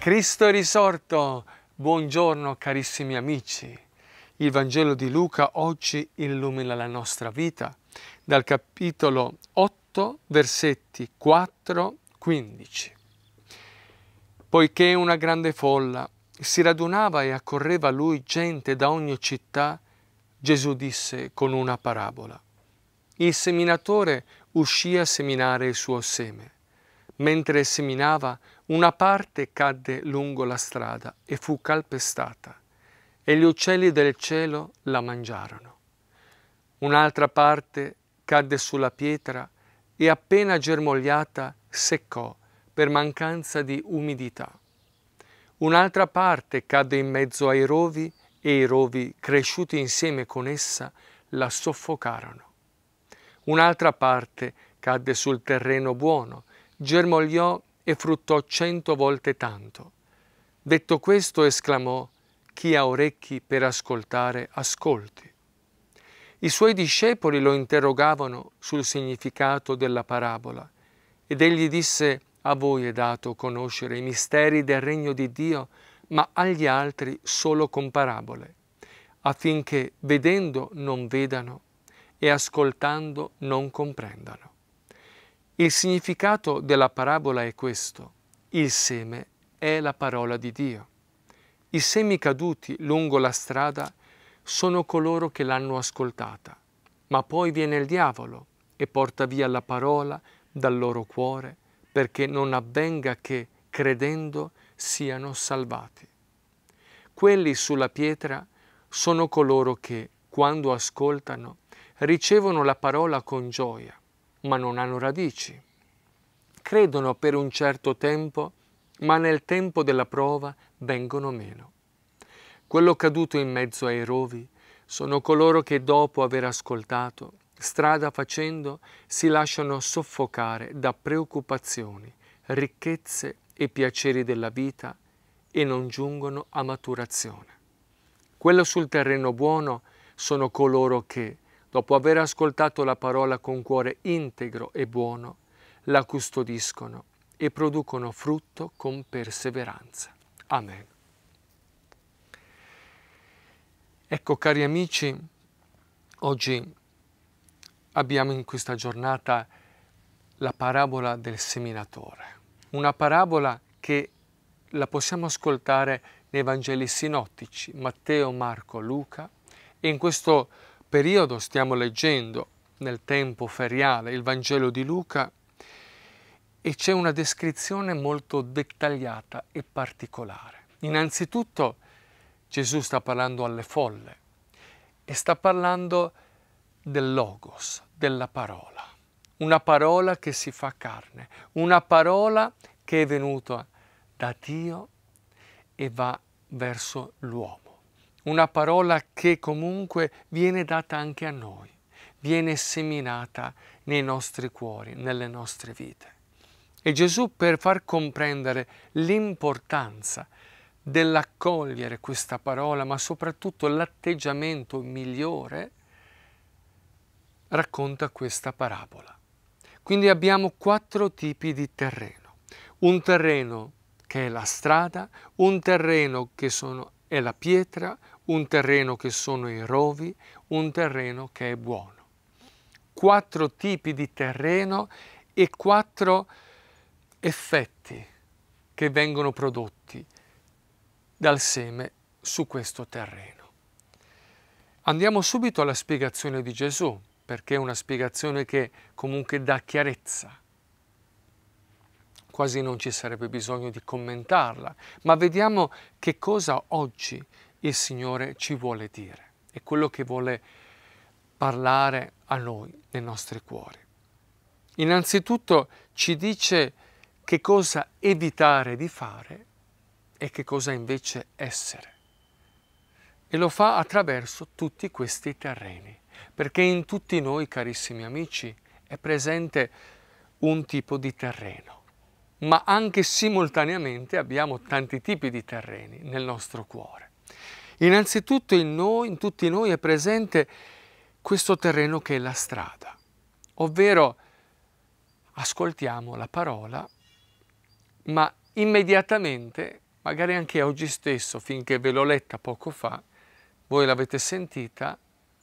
Cristo è risorto! Buongiorno carissimi amici. Il Vangelo di Luca oggi illumina la nostra vita dal capitolo 8, versetti 4, 15. Poiché una grande folla si radunava e accorreva a lui gente da ogni città, Gesù disse con una parabola. Il seminatore uscì a seminare il suo seme. Mentre seminava, una parte cadde lungo la strada e fu calpestata, e gli uccelli del cielo la mangiarono. Un'altra parte cadde sulla pietra e appena germogliata seccò per mancanza di umidità. Un'altra parte cadde in mezzo ai rovi e i rovi, cresciuti insieme con essa, la soffocarono. Un'altra parte cadde sul terreno buono germogliò e fruttò cento volte tanto. Detto questo, esclamò, chi ha orecchi per ascoltare, ascolti. I suoi discepoli lo interrogavano sul significato della parabola ed egli disse, a voi è dato conoscere i misteri del regno di Dio, ma agli altri solo con parabole, affinché vedendo non vedano e ascoltando non comprendano. Il significato della parabola è questo. Il seme è la parola di Dio. I semi caduti lungo la strada sono coloro che l'hanno ascoltata, ma poi viene il diavolo e porta via la parola dal loro cuore perché non avvenga che, credendo, siano salvati. Quelli sulla pietra sono coloro che, quando ascoltano, ricevono la parola con gioia, ma non hanno radici. Credono per un certo tempo, ma nel tempo della prova vengono meno. Quello caduto in mezzo ai rovi sono coloro che dopo aver ascoltato, strada facendo, si lasciano soffocare da preoccupazioni, ricchezze e piaceri della vita e non giungono a maturazione. Quello sul terreno buono sono coloro che, dopo aver ascoltato la parola con cuore integro e buono, la custodiscono e producono frutto con perseveranza. Amen. Ecco cari amici, oggi abbiamo in questa giornata la parabola del seminatore, una parabola che la possiamo ascoltare nei Vangeli sinottici, Matteo, Marco, Luca, e in questo periodo stiamo leggendo nel tempo feriale il Vangelo di Luca e c'è una descrizione molto dettagliata e particolare. Innanzitutto Gesù sta parlando alle folle e sta parlando del logos, della parola, una parola che si fa carne, una parola che è venuta da Dio e va verso l'uomo una parola che comunque viene data anche a noi, viene seminata nei nostri cuori, nelle nostre vite. E Gesù per far comprendere l'importanza dell'accogliere questa parola, ma soprattutto l'atteggiamento migliore, racconta questa parabola. Quindi abbiamo quattro tipi di terreno. Un terreno che è la strada, un terreno che sono, è la pietra, un terreno che sono i rovi, un terreno che è buono. Quattro tipi di terreno e quattro effetti che vengono prodotti dal seme su questo terreno. Andiamo subito alla spiegazione di Gesù, perché è una spiegazione che comunque dà chiarezza. Quasi non ci sarebbe bisogno di commentarla, ma vediamo che cosa oggi il Signore ci vuole dire, è quello che vuole parlare a noi nei nostri cuori. Innanzitutto ci dice che cosa evitare di fare e che cosa invece essere. E lo fa attraverso tutti questi terreni, perché in tutti noi, carissimi amici, è presente un tipo di terreno ma anche simultaneamente abbiamo tanti tipi di terreni nel nostro cuore. Innanzitutto in noi, in tutti noi è presente questo terreno che è la strada, ovvero ascoltiamo la parola, ma immediatamente, magari anche oggi stesso, finché ve l'ho letta poco fa, voi l'avete sentita,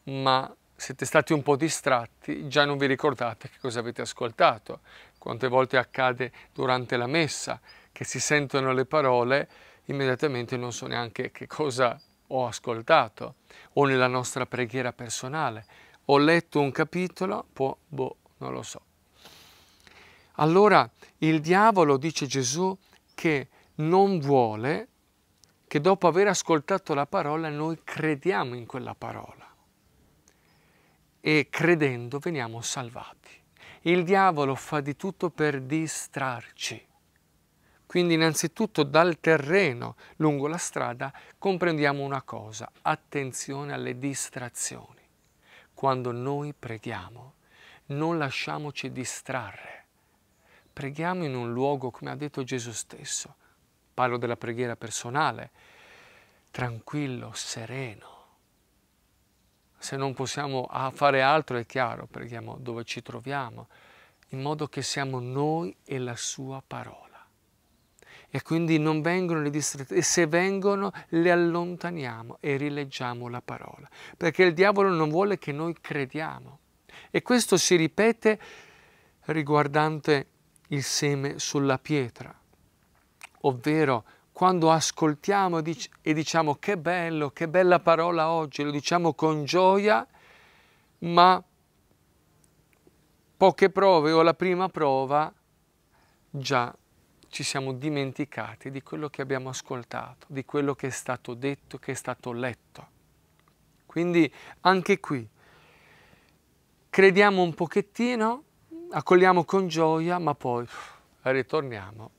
ma siete stati un po' distratti, già non vi ricordate che cosa avete ascoltato. Quante volte accade durante la messa che si sentono le parole, immediatamente non so neanche che cosa ho ascoltato, o nella nostra preghiera personale. Ho letto un capitolo, poi, boh, non lo so. Allora il diavolo, dice Gesù, che non vuole che dopo aver ascoltato la parola noi crediamo in quella parola e credendo veniamo salvati. Il diavolo fa di tutto per distrarci. Quindi innanzitutto dal terreno lungo la strada comprendiamo una cosa, attenzione alle distrazioni. Quando noi preghiamo non lasciamoci distrarre. Preghiamo in un luogo, come ha detto Gesù stesso, parlo della preghiera personale, tranquillo, sereno. Se non possiamo ah, fare altro è chiaro, preghiamo dove ci troviamo, in modo che siamo noi e la sua parola e quindi non vengono le distrazioni e se vengono le allontaniamo e rileggiamo la parola, perché il diavolo non vuole che noi crediamo. E questo si ripete riguardante il seme sulla pietra, ovvero quando ascoltiamo e diciamo che bello, che bella parola oggi, lo diciamo con gioia, ma poche prove o la prima prova già ci siamo dimenticati di quello che abbiamo ascoltato, di quello che è stato detto, che è stato letto. Quindi anche qui crediamo un pochettino, accogliamo con gioia, ma poi ritorniamo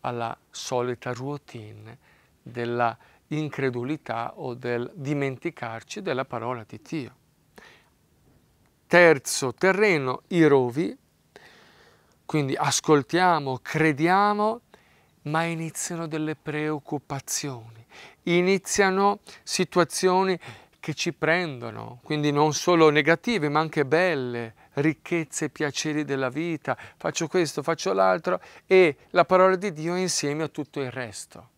alla solita routine della incredulità o del dimenticarci della parola di Dio. Terzo terreno, i rovi, quindi ascoltiamo, crediamo, ma iniziano delle preoccupazioni, iniziano situazioni che ci prendono, quindi non solo negative, ma anche belle, ricchezze e piaceri della vita, faccio questo, faccio l'altro e la parola di Dio insieme a tutto il resto,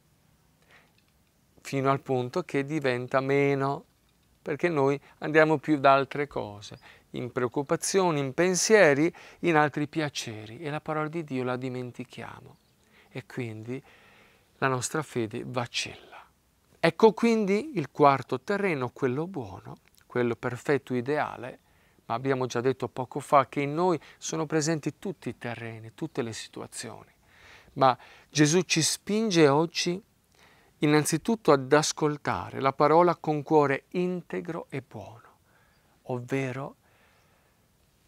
fino al punto che diventa meno, perché noi andiamo più da altre cose in preoccupazioni, in pensieri, in altri piaceri e la parola di Dio la dimentichiamo e quindi la nostra fede vacilla. Ecco quindi il quarto terreno, quello buono, quello perfetto ideale, ma abbiamo già detto poco fa che in noi sono presenti tutti i terreni, tutte le situazioni. Ma Gesù ci spinge oggi innanzitutto ad ascoltare la parola con cuore integro e buono, ovvero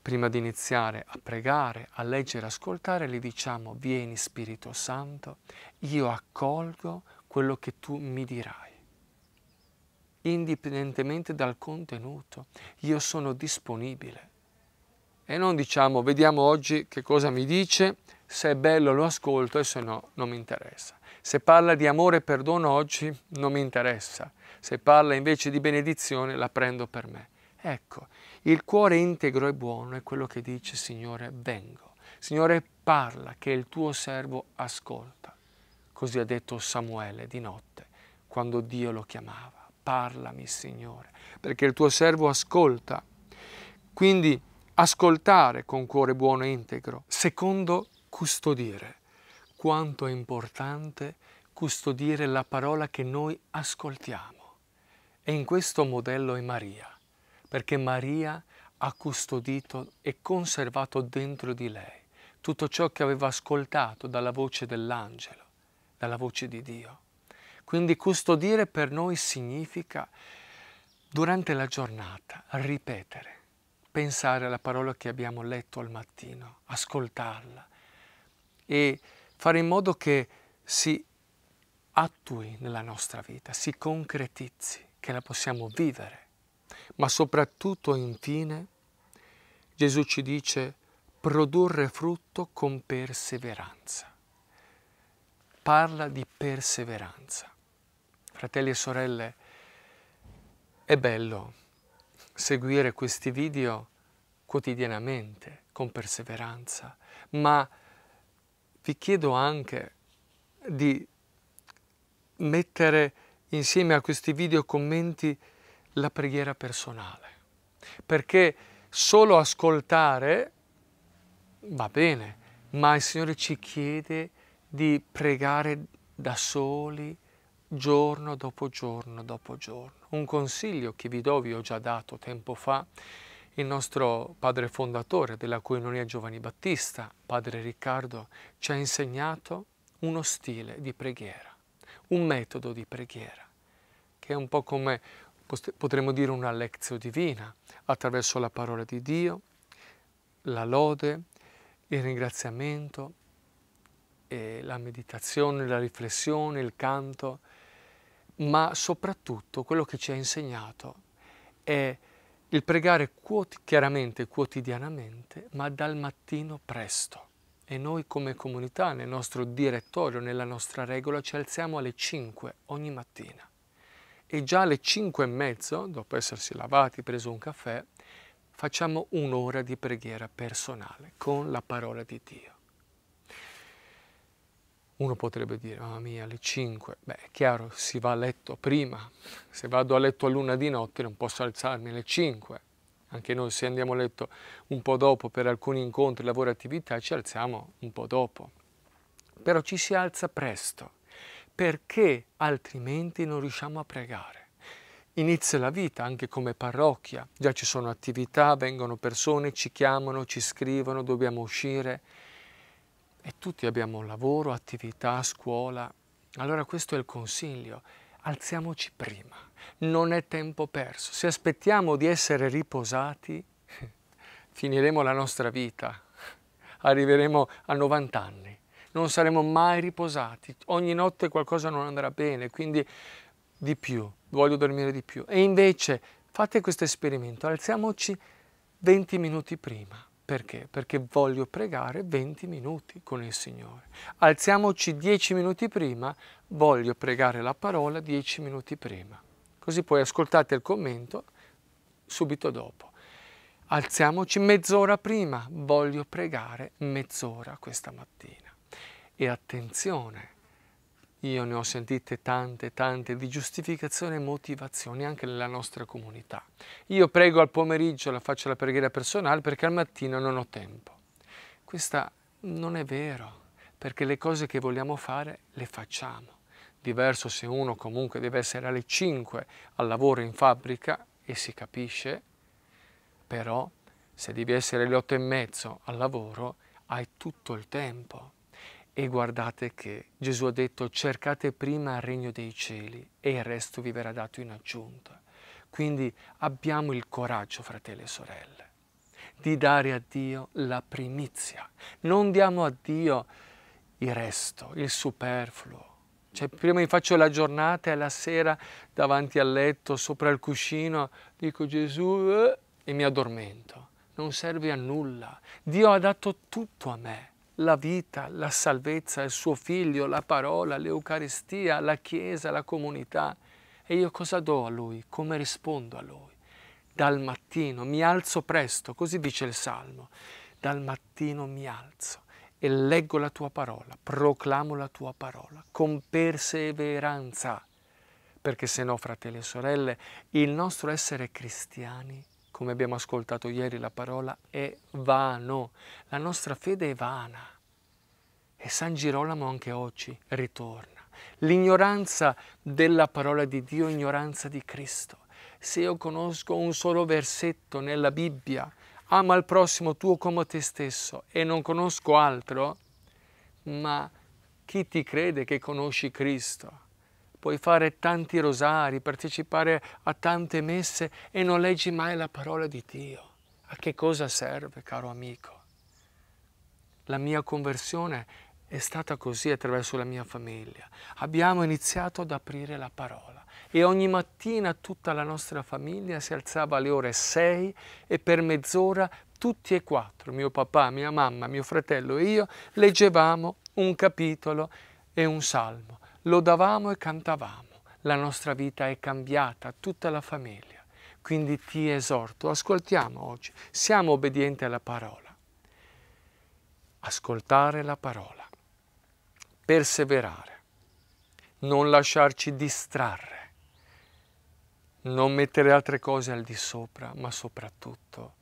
Prima di iniziare a pregare, a leggere, ascoltare, gli diciamo, vieni Spirito Santo, io accolgo quello che tu mi dirai. Indipendentemente dal contenuto, io sono disponibile. E non diciamo, vediamo oggi che cosa mi dice, se è bello lo ascolto e se no non mi interessa. Se parla di amore e perdono oggi non mi interessa. Se parla invece di benedizione la prendo per me. Ecco, il cuore integro e buono è quello che dice Signore vengo. Signore parla che il tuo servo ascolta. Così ha detto Samuele di notte quando Dio lo chiamava. Parlami Signore, perché il tuo servo ascolta. Quindi ascoltare con cuore buono e integro. Secondo, custodire. Quanto è importante custodire la parola che noi ascoltiamo. E in questo modello è Maria perché Maria ha custodito e conservato dentro di lei tutto ciò che aveva ascoltato dalla voce dell'angelo, dalla voce di Dio. Quindi custodire per noi significa durante la giornata ripetere, pensare alla parola che abbiamo letto al mattino, ascoltarla e fare in modo che si attui nella nostra vita, si concretizzi, che la possiamo vivere ma soprattutto infine Gesù ci dice produrre frutto con perseveranza. Parla di perseveranza. Fratelli e sorelle, è bello seguire questi video quotidianamente, con perseveranza, ma vi chiedo anche di mettere insieme a questi video commenti la preghiera personale, perché solo ascoltare va bene, ma il Signore ci chiede di pregare da soli giorno dopo giorno dopo giorno. Un consiglio che vi do, vi ho già dato tempo fa, il nostro padre fondatore della coinonia Giovanni Battista, padre Riccardo, ci ha insegnato uno stile di preghiera, un metodo di preghiera, che è un po' come potremmo dire una lezione divina attraverso la parola di Dio, la lode, il ringraziamento, la meditazione, la riflessione, il canto, ma soprattutto quello che ci ha insegnato è il pregare quoti chiaramente, quotidianamente, ma dal mattino presto. E noi come comunità, nel nostro direttorio, nella nostra regola, ci alziamo alle 5 ogni mattina e già alle 5 e mezzo, dopo essersi lavati, preso un caffè, facciamo un'ora di preghiera personale con la parola di Dio. Uno potrebbe dire, mamma mia, alle 5, beh, è chiaro, si va a letto prima, se vado a letto a luna di notte non posso alzarmi alle 5, anche noi se andiamo a letto un po' dopo per alcuni incontri, lavori, attività, ci alziamo un po' dopo, però ci si alza presto perché altrimenti non riusciamo a pregare. Inizia la vita anche come parrocchia, già ci sono attività, vengono persone, ci chiamano, ci scrivono, dobbiamo uscire e tutti abbiamo lavoro, attività, scuola. Allora questo è il consiglio, alziamoci prima, non è tempo perso. Se aspettiamo di essere riposati, finiremo la nostra vita, arriveremo a 90 anni non saremo mai riposati. Ogni notte qualcosa non andrà bene, quindi di più, voglio dormire di più. E invece fate questo esperimento, alziamoci 20 minuti prima. Perché? Perché voglio pregare 20 minuti con il Signore. Alziamoci 10 minuti prima, voglio pregare la parola 10 minuti prima. Così poi ascoltate il commento subito dopo. Alziamoci mezz'ora prima, voglio pregare mezz'ora questa mattina. E attenzione, io ne ho sentite tante, tante di giustificazione e motivazione anche nella nostra comunità. Io prego al pomeriggio, la faccio la preghiera personale perché al mattino non ho tempo. Questa non è vero, perché le cose che vogliamo fare le facciamo. Diverso se uno comunque deve essere alle 5 al lavoro in fabbrica e si capisce, però se devi essere alle 8 e mezzo al lavoro hai tutto il tempo e guardate che Gesù ha detto cercate prima il regno dei cieli e il resto vi verrà dato in aggiunta. Quindi abbiamo il coraggio, fratelli e sorelle, di dare a Dio la primizia. Non diamo a Dio il resto, il superfluo. Cioè, prima mi faccio la giornata e alla sera davanti al letto, sopra il cuscino, dico Gesù eh, e mi addormento. Non serve a nulla. Dio ha dato tutto a me la vita, la salvezza, il suo figlio, la parola, l'Eucaristia, la Chiesa, la comunità. E io cosa do a lui? Come rispondo a lui? Dal mattino mi alzo presto, così dice il Salmo. Dal mattino mi alzo e leggo la tua parola, proclamo la tua parola con perseveranza, perché se no, fratelli e sorelle, il nostro essere cristiani, come abbiamo ascoltato ieri la parola, è vano, la nostra fede è vana. E San Girolamo anche oggi ritorna. L'ignoranza della parola di Dio, ignoranza di Cristo. Se io conosco un solo versetto nella Bibbia, ama il prossimo tuo come te stesso, e non conosco altro, ma chi ti crede che conosci Cristo? puoi fare tanti rosari, partecipare a tante messe e non leggi mai la parola di Dio. A che cosa serve, caro amico? La mia conversione è stata così attraverso la mia famiglia. Abbiamo iniziato ad aprire la parola e ogni mattina tutta la nostra famiglia si alzava alle ore 6 e per mezz'ora tutti e quattro, mio papà, mia mamma, mio fratello e io, leggevamo un capitolo e un salmo, Lo davamo e cantavamo. La nostra vita è cambiata, tutta la famiglia. Quindi ti esorto, ascoltiamo oggi, siamo obbedienti alla parola. Ascoltare la parola perseverare, non lasciarci distrarre, non mettere altre cose al di sopra, ma soprattutto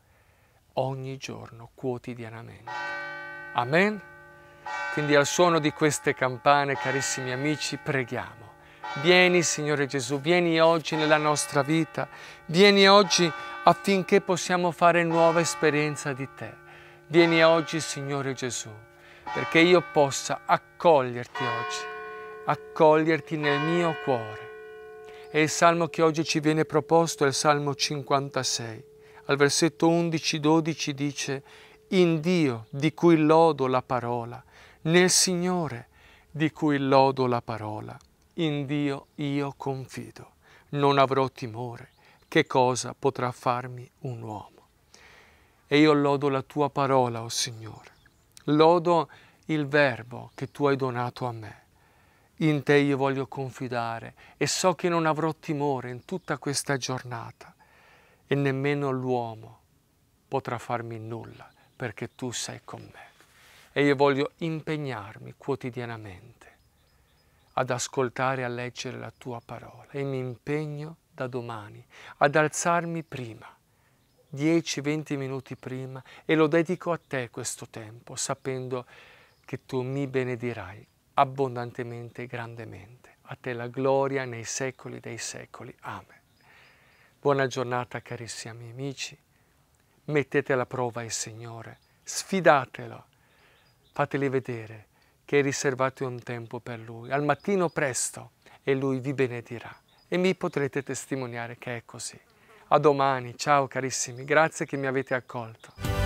ogni giorno, quotidianamente. Amen? Quindi al suono di queste campane, carissimi amici, preghiamo. Vieni Signore Gesù, vieni oggi nella nostra vita, vieni oggi affinché possiamo fare nuova esperienza di Te. Vieni oggi Signore Gesù perché io possa accoglierti oggi, accoglierti nel mio cuore. E il salmo che oggi ci viene proposto è il salmo 56. Al versetto 11-12 dice, in Dio di cui lodo la parola, nel Signore di cui lodo la parola. In Dio io confido, non avrò timore, che cosa potrà farmi un uomo? E io lodo la tua parola, o oh Signore. Lodo il Verbo che tu hai donato a me. In te io voglio confidare e so che non avrò timore in tutta questa giornata e nemmeno l'uomo potrà farmi nulla perché tu sei con me. E io voglio impegnarmi quotidianamente ad ascoltare e a leggere la tua parola e mi impegno da domani ad alzarmi prima 10-20 minuti prima e lo dedico a te questo tempo, sapendo che tu mi benedirai abbondantemente e grandemente. A te la gloria nei secoli dei secoli. Amen. Buona giornata carissimi amici, mettete alla prova il Signore, sfidatelo, fateli vedere che riservate un tempo per Lui, al mattino presto, e Lui vi benedirà. E mi potrete testimoniare che è così. A domani, ciao carissimi, grazie che mi avete accolto.